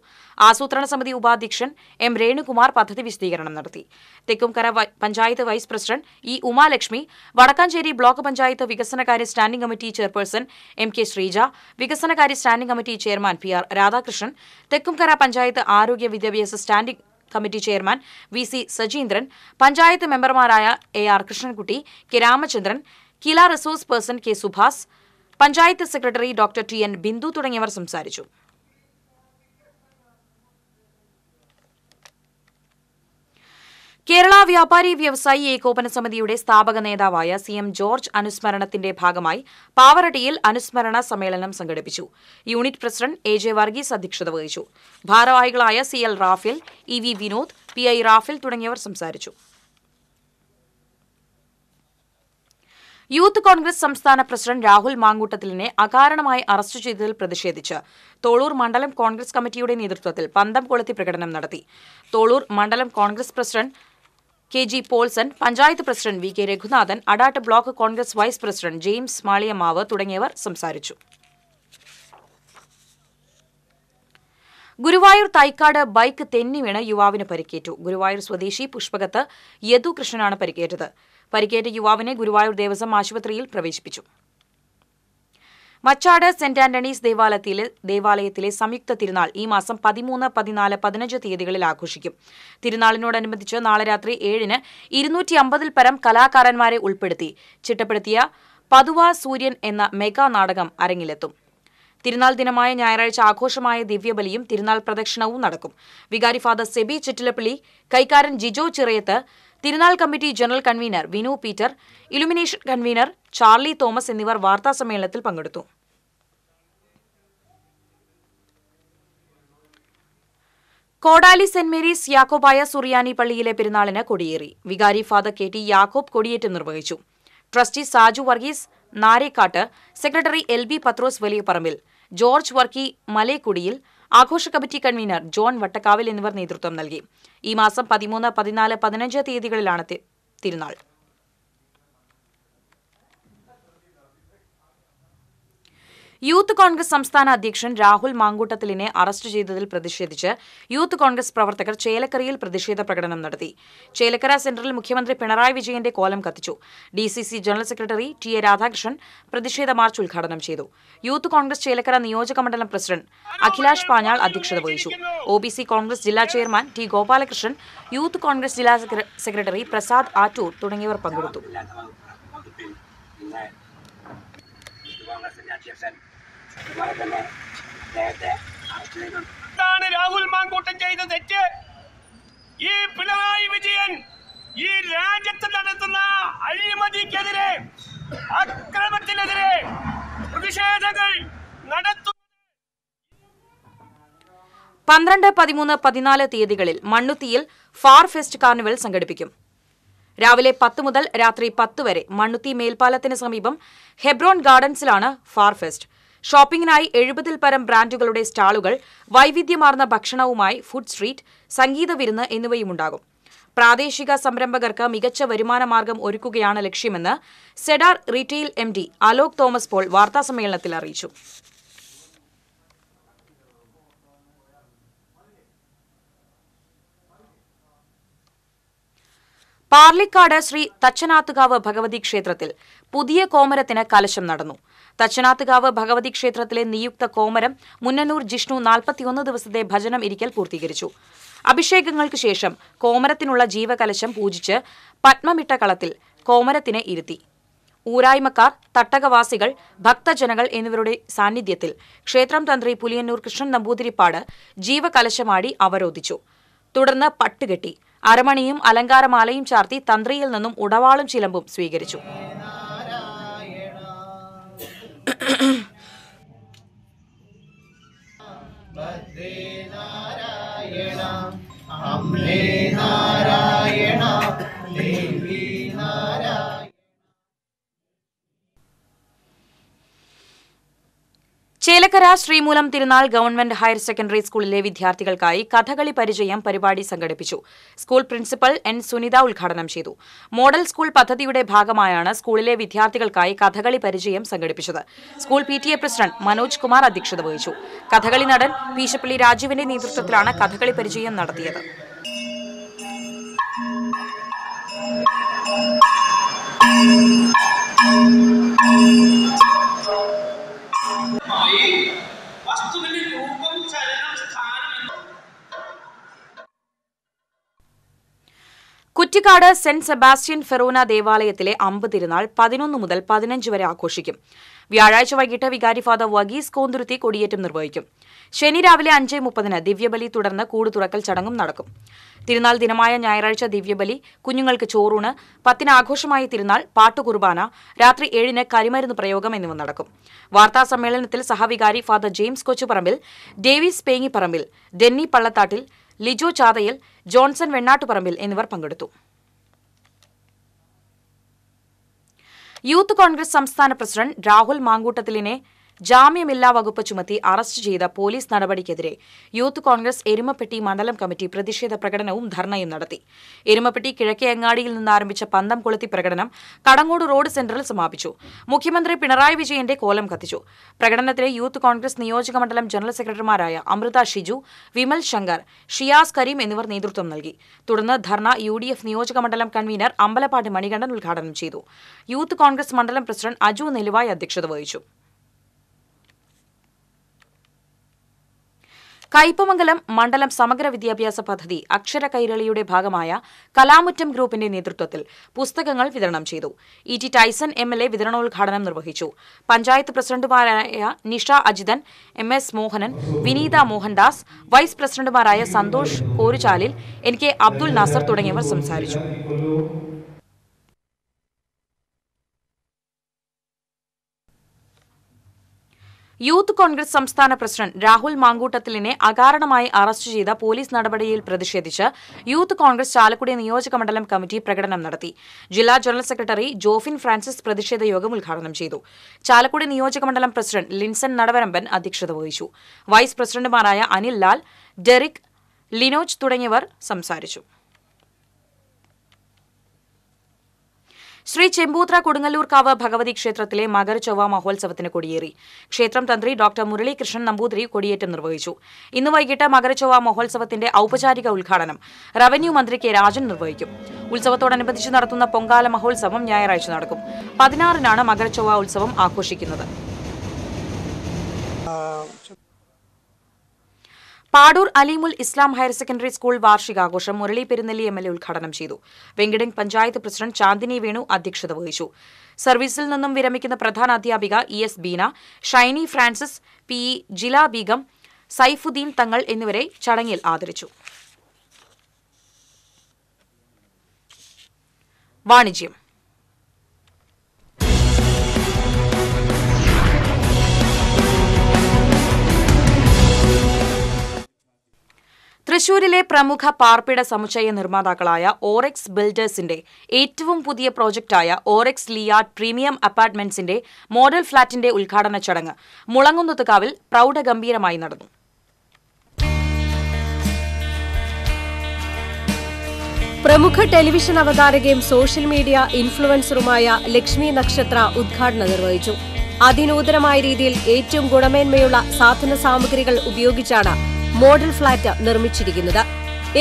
ആസൂത്രണ സമിതി ഉപാധ്യക്ഷൻ എം രേണുകുമാർ പദ്ധതി വിശദീകരണം നടത്തി Thekkumkara panchayat vice president E Umalakshmi Vadakkanchery block panchayat വികസനകാര്യ standing committee chairperson M K Sreeja വികസനകാര്യ standing committee chairman P R Radhakrishnan Thekkumkara panchayat ആരോഗ്യ വിദ്യാഭ്യാസ standing committee chairman V C Sajeendran panchayat മെമ്പർമാരായ A R Krishnankutty K Ramachandran KILA resource person K Subhas panchayat secretary doctor T N Bindu തുടങ്ങിയവർ സംസാരിച്ചു കേരള വ്യാപാരി വ്യവസായി ഏകോപന സമിതിയുടെ സ്ഥാപക നേതാവായ സി എം ജോർജ് അനുസ്മരണത്തിന്റെ ഭാഗമായി പാവറട്ടിയിൽ അനുസ്മരണ സമ്മേളനം സംഘടിപ്പിച്ചു unit president A J Varghese അധ്യക്ഷത വഹിച്ചു ഭാരവാഹികളായ C L Raphael E V Vinod P I Raphael തുടങ്ങിയവർ സംസാരിച്ചു യൂത്ത് കോൺഗ്രസ് സംസ്ഥാന പ്രസിഡന്റ് രാഹുൽ മാങ്കൂട്ടത്തിലിനെ അകാരണമായി അറസ്റ്റ് ചെയ്തതിൽ പ്രതിഷേധിച്ച് തോളൂർ മണ്ഡലം കോൺഗ്രസ് കമ്മിറ്റിയുടെ നേതൃത്വത്തിൽ പന്തം കൊളുത്തി പ്രകടനം നടത്തി തോളൂർ മണ്ഡലം Congress president K G Paulson panchayat president V K Raghunathan Adat block Congress vice president James Maliyamavu തുടങ്ങിയവർ സംസാരിച്ചു ഗുരുവായൂർ തൈക്കാട് ബൈക്ക് തെന്നി വീണ് യുവാവിന് പരിക്കേറ്റു ഗുരുവായൂർ സ്വദേശി പുഷ്പകത്ത് യദു കൃഷ്ണനാണ് പരിക്കേറ്റത് പരിക്കേറ്റ യുവാവിനെ ഗുരുവായൂർ ദേവസ്വം ആശുപത്രിയിൽ പ്രവേശിപ്പിച്ചു മച്ചാട് സെന്റ് ആന്റണീസ് ദേവാലയത്തിലെ ദേവാലയത്തിലെ സംയുക്ത തിരുനാൾ ഈ മാസം പതിമൂന്ന് പതിനാല് പതിനഞ്ച് തീയതികളിൽ ആഘോഷിക്കും തിരുനാളിനോടനുബന്ധിച്ച് നാളെ രാത്രി ഏഴിന് ഇരുന്നൂറ്റി അമ്പതിൽ പരം കലാകാരന്മാരെ ഉൾപ്പെടുത്തി ചിട്ടപ്പെടുത്തിയ പതുവ സൂര്യൻ എന്ന മെഗാ നാടകം അരങ്ങിലെത്തും തിരുനാൾ ദിനമായ ഞായറാഴ്ച ആഘോഷമായ ദിവ്യബലിയും തിരുനാൾ പ്രദക്ഷിണവും നടക്കും വികാരി ഫാദർ സെബി ചിറ്റിലപ്പള്ളി കൈക്കാരൻ ജിജോ ചിറയത്ത് തിരുനാൾ committee general convener Vinu Peter illumination convener Charlie Thomas എന്നിവർ വാർത്താസമ്മേളനത്തിൽ പങ്കെടുത്തു കോടാലി സെന്റ് മേരീസ് യാക്കോബായ സുറിയാനി പള്ളിയിലെ പെരുന്നാളിന് കൊടിയേറി വികാരി ഫാദർ കെ ടി യാക്കോബ് കൊടിയേറ്റ് നിർവഹിച്ചു trustee Saju Varghese Narekkat secretary L B Pathros Valiyaparambil George Varkey Malekudiyil ആഘോഷ കമ്മിറ്റി കൺവീനർ ജോൺ വട്ടക്കാവിൽ എന്നിവർ നേതൃത്വം നൽകി ഈ മാസം പതിമൂന്ന് പതിനാല് പതിനഞ്ച് തീയതികളിലാണ് തിരുനാൾ യൂത്ത് കോൺഗ്രസ് സംസ്ഥാന അധ്യക്ഷൻ രാഹുൽ മാങ്കൂട്ടത്തിലിനെ അറസ്റ്റ് ചെയ്തതിൽ പ്രതിഷേധിച്ച് യൂത്ത് കോൺഗ്രസ് പ്രവർത്തകർ ചേലക്കരയിൽ പ്രതിഷേധ പ്രകടനം നടത്തി ചേലക്കര സെന്ററിൽ മുഖ്യമന്ത്രി പിണറായി വിജയന്റെ കോലം കത്തിച്ചു D general secretary T A Radhakrishnan പ്രതിഷേധ മാർച്ച് ഉദ്ഘാടനം ചെയ്തു യൂത്ത് കോൺഗ്രസ് ചേലക്കര നിയോജക മണ്ഡലം പ്രസിഡന്റ് അഖിലാഷ് പാഞ്ഞാൾ അധ്യക്ഷത വഹിച്ചു ഒ കോൺഗ്രസ് ജില്ലാ chairman T Gopalakrishnan youth Congress ജില്ലാ സെക്രട്ടറി പ്രസാദ് ആറ്റൂർ തുടങ്ങിയവർ പങ്കെടുത്തു അതുപോലെ തന്നെ നേരത്തെ ഇതാണ് രാഹുൽ മാങ്കൂട്ടൻ ചെയ്ത തെറ്റ് ഈ പിണറായി വിജയൻ ഈ രാജ്യത്ത് നടത്തുന്ന അഴിമതിക്കെതിരെ അക്രമത്തിനെതിരെ പ്രതിഷേധങ്ങൾ നടത്തും പന്ത്രണ്ട് പതിമൂന്ന് പതിനാല് തീയതികളിൽ മണ്ണുത്തിയിൽ ഫാർ ഫെസ്റ്റ് കാർണിവൽ സംഘടിപ്പിക്കും രാവിലെ പത്ത് മുതൽ രാത്രി പത്ത് വരെ മണ്ണുത്തി മേൽപ്പാലത്തിന് സമീപം ഹെബ്രോൺ ഗാർഡൻസിലാണ് ഫാർ ഫെസ്റ്റ് ഷോപ്പിംഗിനായി എഴുപതിൽ പരം ബ്രാൻഡുകളുടെ സ്റ്റാളുകൾ വൈവിധ്യമാർന്ന ഭക്ഷണവുമായി ഫുഡ് സ്ട്രീറ്റ് സംഗീത വിരുന്ന് എന്നിവയുമുണ്ടാകും പ്രാദേശിക സംരംഭകർക്ക് മികച്ച വരുമാനമാർഗം ഒരുക്കുകയാണ് ലക്ഷ്യമെന്ന് Cedar retail M D Alok Thomas Paul വാർത്താസമ്മേളനത്തിൽ അറിയിച്ചു പാർലിക്കാട് ശ്രീ തച്ചനാത്തുകാവ് ഭഗവതി ക്ഷേത്രത്തിൽ പുതിയ കോമരത്തിന് കലശം നടന്നു തച്ചനാത്തുകാവ് ഭഗവതി ക്ഷേത്രത്തിലെ നിയുക്ത കോമരം മുന്നനൂർ ജിഷ്ണു നാൽപ്പത്തിയൊന്ന് ദിവസത്തെ ഭജനം ഇരിക്കൽ പൂർത്തീകരിച്ചു അഭിഷേകങ്ങൾക്ക് ശേഷം കോമരത്തിനുള്ള ജീവകലശം പൂജിച്ച് പത്മമിട്ട കളത്തിൽ കോമരത്തിനെ ഇരുത്തി ഊരായ്മക്കാർ തട്ടകവാസികൾ ഭക്തജനങ്ങൾ എന്നിവരുടെ സാന്നിധ്യത്തിൽ ക്ഷേത്രം തന്ത്രി പുലിയന്നൂർ കൃഷ്ണൻ നമ്പൂതിരിപ്പാട് ജീവകലശമാടി അവരോധിച്ചു തുടർന്ന് പട്ടുകെട്ടി അരമണിയും അലങ്കാരമാലയും ചാർത്തി തന്ത്രിയിൽ നിന്നും ഉടവാളും ചിലമ്പും സ്വീകരിച്ചു यण आं ले नाराय ചേലക്കര ശ്രീമൂലം തിരുനാൾ ഗവൺമെന്റ് ഹയർ സെക്കൻഡറി സ്കൂളിലെ വിദ്യാർത്ഥികൾക്കായി കഥകളി പരിചയം പരിപാടി സംഘടിപ്പിച്ചു സ്കൂൾ പ്രിൻസിപ്പൽ എൻ സുനിത ഉദ്ഘാടനം ചെയ്തു മോഡൽ സ്കൂൾ പദ്ധതിയുടെ ഭാഗമായാണ് സ്കൂളിലെ വിദ്യാർത്ഥികൾക്കായി കഥകളി പരിചയം സംഘടിപ്പിച്ചത് school P T A president Manoj Kumar അധ്യക്ഷത വഹിച്ചു കഥകളി നടൻ പീശപ്പള്ളി രാജുവിന്റെ നേതൃത്വത്തിലാണ് കഥകളി പരിചയം നടത്തിയത് Thank you. Kuttikkad saint Sebastian forane ദേവാലയത്തിലെ അമ്പ് തിരുനാൾ പതിനൊന്ന് മുതൽ പതിനഞ്ച് വരെ ആഘോഷിക്കും വ്യാഴാഴ്ച വൈകിട്ട് വികാരി ഫാദർ വഗീസ് കോന്തുരുത്തി കൊടിയേറ്റം നിർവഹിക്കും ശനി രാവിലെ അഞ്ച് മുപ്പതിന് ദിവ്യബലി തുടർന്ന് കൂടു തുറക്കൽ ചടങ്ങും നടക്കും തിരുനാൾ ദിനമായ ഞായറാഴ്ച ദിവ്യബലി കുഞ്ഞുങ്ങൾക്ക് ചോറൂണ് പത്തിന് ആഘോഷമായ തിരുനാൾ പാട്ടുകുർബാന രാത്രി ഏഴിന് കരിമരുന്ന് പ്രയോഗം എന്നിവ നടക്കും വാർത്താ സമ്മേളനത്തിൽ സഹവികാരി father James Kochuparambil Davis Pengiparambil Denny Pallathattil Liju Chathayil Johnson Vennattuparambil എന്നിവർ പങ്കെടുത്തു യൂത്ത് കോൺഗ്രസ് സംസ്ഥാന പ്രസിഡന്റ് രാഹുൽ മാങ്കൂട്ടത്തിലിനെ ജാമ്യമില്ലാ വകുപ്പ് ചുമത്തി അറസ്റ്റ് ചെയ്ത പോലീസ് നടപടിക്കെതിരെ യൂത്ത് കോൺഗ്രസ് എരുമപ്പെട്ടി മണ്ഡലം കമ്മിറ്റി പ്രതിഷേധ പ്രകടനവും ധർണയും നടത്തി എരുമപ്പെട്ടി കിഴക്കേ അങ്ങാടിയിൽ നിന്ന് ആരംഭിച്ച പന്തം കൊളുത്തി പ്രകടനം കടങ്ങോട് റോഡ് സെന്ററിൽ സമാപിച്ചു മുഖ്യമന്ത്രി പിണറായി വിജയന്റെ കോലം കത്തിച്ചു പ്രകടനത്തിലെ യൂത്ത് കോൺഗ്രസ് നിയോജക മണ്ഡലം ജനറൽ സെക്രട്ടറിമാരായ അമൃത ഷിജു വിമൽ ശങ്കർ ഷിയാസ് കരീം എന്നിവർ നേതൃത്വം നൽകി തുടർന്ന് ധർണ യു ഡി എഫ് നിയോജക മണ്ഡലം കൺവീനർ അമ്പലപ്പാട് മണികണ്ഠൻ ഉദ്ഘാടനം ചെയ്തു യൂത്ത് കോൺഗ്രസ് മണ്ഡലം പ്രസിഡന്റ് അജു നെലുവായി അധ്യക്ഷത വഹിച്ചു കയ്പമംഗലം മണ്ഡലം സമഗ്ര വിദ്യാഭ്യാസ പദ്ധതി അക്ഷര കൈരളിയുടെ ഭാഗമായ കലാമുറ്റം ഗ്രൂപ്പിന്റെ നേതൃത്വത്തിൽ പുസ്തകങ്ങൾ വിതരണം ചെയ്തു E T Tyson M L A വിതരണോദ്ഘാടനം നിർവഹിച്ചു പഞ്ചായത്ത് പ്രസിഡന്റുമാരായ Nisha Ajithan M S Mohanan Vineetha Mohandas vice പ്രസിഡന്റുമാരായ സന്തോഷ് കോരുചാലിൽ എൻ കെ അബ്ദുൾ നാസർ തുടങ്ങിയവർ സംസാരിച്ചു യൂത്ത് കോൺഗ്രസ് സംസ്ഥാന പ്രസിഡന്റ് രാഹുൽ മാങ്കൂട്ടത്തിലിനെ അകാരണമായി അറസ്റ്റ് ചെയ്ത പോലീസ് നടപടിയിൽ പ്രതിഷേധിച്ച് യൂത്ത് കോൺഗ്രസ് ചാലക്കുടി നിയോജകമണ്ഡലം കമ്മിറ്റി പ്രകടനം നടത്തി ജില്ലാ ജനറൽ സെക്രട്ടറി ജോഫിൻ ഫ്രാൻസിസ് പ്രതിഷേധ യോഗം ഉദ്ഘാടനം ചെയ്തു ചാലക്കുടി നിയോജകമണ്ഡലം പ്രസിഡന്റ് ലിൻസൺ നടവരമ്പൻ അധ്യക്ഷത വഹിച്ചു വൈസ് പ്രസിഡന്റുമാരായ അനിൽ ലാൽ ഡെറിക് ലിനോജ് തുടങ്ങിയവർ സംസാരിച്ചു ശ്രീ ചെമ്പൂത്ര കൊടുങ്ങല്ലൂർക്കാവ് ഭഗവതി ക്ഷേത്രത്തിലെ മകരചൊവ്വ മഹോത്സവത്തിന് കൊടിയേറി ക്ഷേത്രം തന്ത്രി ഡോക്ടർ മുരളീകൃഷ്ണൻ നമ്പൂതിരി കൊടിയേറ്റം നിർവഹിച്ചു ഇന്ന് വൈകിട്ട് മകരചൊവ്വ മഹോത്സവത്തിന്റെ ഔപചാരിക ഉദ്ഘാടനം റവന്യൂ മന്ത്രി കെ രാജൻ നിർവഹിക്കും ഉത്സവത്തോടനുബന്ധിച്ച് നടത്തുന്ന പൊങ്കാല മഹോത്സവം ഞായറാഴ്ച നടക്കും പതിനാറിനാണ് മകരചൊവ്വ ഉത്സവം ആഘോഷിക്കുന്നത് Padur Aleemul Islam higher secondary school വാർഷികാഘോഷം Murali Perunnelli M L A ഉദ്ഘാടനം ചെയ്തു വെങ്കിടങ് പഞ്ചായത്ത് പ്രസിഡന്റ് ചാന്ദിനി വേണു അധ്യക്ഷത വഹിച്ചു സർവീസിൽ നിന്നും വിരമിക്കുന്ന പ്രധാന അധ്യാപിക E S Beena Shiny Francis P E Jila Begum Saifuddin Thangal എന്നിവരെ ചടങ്ങിൽ ആദരിച്ചു വാണിജ്യം തൃശൂരിലെ പ്രമുഖ പാർപ്പിട സമുച്ചയ നിർമ്മാതാക്കളായ ഓറെക്സ് ബിൽഡേഴ്സിന്റെ ഏറ്റവും പുതിയ പ്രോജക്റ്റായ ഓറെക്സ് ലിയാഡ് പ്രീമിയം അപ്പാർട്ട്മെന്റ്സിന്റെ മോഡൽ ഫ്ളാറ്റിന്റെ ഉദ്ഘാടന ചടങ്ങ് മുളങ്കുന്നത്തുകാവിൽ പ്രൌഢഗംഭീരമായി നടന്നു പ്രമുഖ ടെലിവിഷൻ അവതാരകയും സോഷ്യൽ മീഡിയ ഇൻഫ്ലുവൻസറുമായ ലക്ഷ്മി നക്ഷത്ര ഉദ്ഘാടനം നിർവഹിച്ചു അതിനൂതനമായ രീതിയിൽ ഏറ്റവും ഗുണമേന്മയുള്ള സാധന സാമഗ്രികൾ ഉപയോഗിച്ചാണ് മോഡൽ ഫ്ളാറ്റ് നിർമ്മിച്ചിരിക്കുന്നത്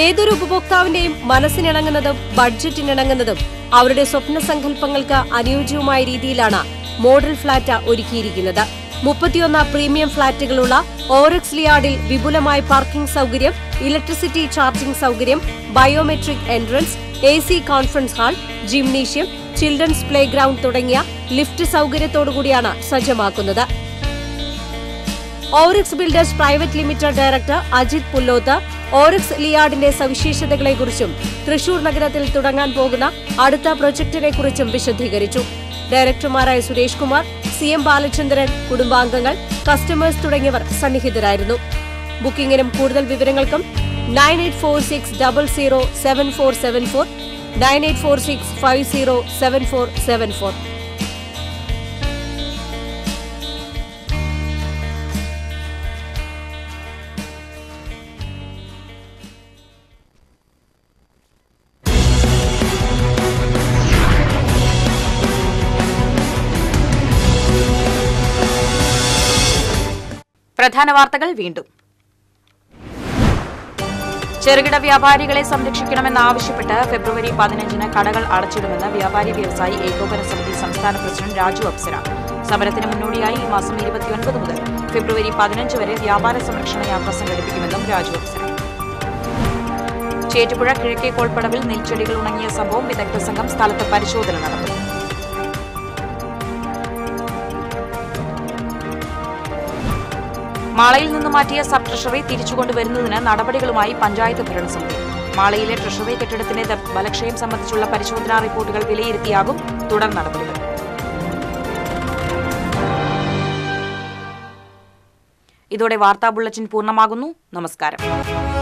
ഏതൊരു ഉപഭോക്താവിന്റെയും മനസ്സിനിണങ്ങുന്നതും ബഡ്ജറ്റിനിണങ്ങുന്നതും അവരുടെ സ്വപ്ന സങ്കല്പങ്ങൾക്ക് അനുയോജ്യവുമായ രീതിയിലാണ് മോഡൽ ഫ്ളാറ്റ് ഒരുക്കിയിരിക്കുന്നത് മുപ്പത്തിയൊന്ന് പ്രീമിയം ഫ്ളാറ്റുകളുള്ള ഓറക്സ് ലിയാർഡിൽ വിപുലമായ പാർക്കിംഗ് സൗകര്യം ഇലക്ട്രിസിറ്റി ചാർജിംഗ് സൗകര്യം biometric entrance A C conference hall gymnasium children's play തുടങ്ങിയ ലിഫ്റ്റ് സൌകര്യത്തോടുകൂടിയാണ് സജ്ജമാക്കുന്നത് Oryx builders private limited director Ajith Pulloth Oryx ലിയാർഡിന്റെ സവിശേഷതകളെക്കുറിച്ചും തൃശൂർ നഗരത്തിൽ തുടങ്ങാൻ പോകുന്ന അടുത്ത പ്രൊജക്ടിനെക്കുറിച്ചും വിശദീകരിച്ചു ഡയറക്ടർമാരായ സുരേഷ് കുമാർ സി എം ബാലചന്ദ്രൻ കുടുംബാംഗങ്ങൾ കസ്റ്റമേഴ്സ് തുടങ്ങിയവർ സന്നിഹിതരായിരുന്നു ബുക്കിംഗിനും കൂടുതൽ വിവരങ്ങൾക്കും nine eight four six double zero seven four seven four nine eight four six five zero seven four seven four പ്രധാന വാർത്തകൾ വീണ്ടും ചെറുകിട വ്യാപാരികളെ സംരക്ഷിക്കണമെന്നാവശ്യപ്പെട്ട് ഫെബ്രുവരി പതിനഞ്ചിന് കടകൾ അടച്ചിടുമെന്ന് വ്യാപാരി വ്യവസായി ഏകോപന സമിതി സംസ്ഥാന പ്രസിഡന്റ് രാജു അപ്സര സമരത്തിന് മുന്നോടിയായി ഈ മാസം ഇരുപത്തിയൊൻപത് മുതൽ ഫെബ്രുവരി പതിനഞ്ച് വരെ വ്യാപാര സംരക്ഷണ യാത്ര സംഘടിപ്പിക്കുമെന്നും രാജു അപ്സര ചേറ്റുപുഴ കിഴക്കേ കോൾപ്പടവിൽ നെൽച്ചെടികൾ ഉണങ്ങിയ സംഭവം വിദഗ്ധ സംഘം സ്ഥലത്ത് പരിശോധന നടത്തും മാളയിൽ നിന്ന് മാറ്റിയ സബ് ട്രഷറി തിരിച്ചുകൊണ്ടുവരുന്നതിന് നടപടികളുമായി പഞ്ചായത്ത് ഭരണസമിതി മാളയിലെ ട്രഷറി കെട്ടിടത്തിന്റെ ബലക്ഷയം സംബന്ധിച്ചുള്ള പരിശോധനാ റിപ്പോർട്ടുകൾ വിലയിരുത്തിയാകും തുടർ നടപടികൾ ഇതോടെ വാർത്താ ബുള്ളറ്റിൻ പൂർണ്ണമാകുന്നു നമസ്കാരം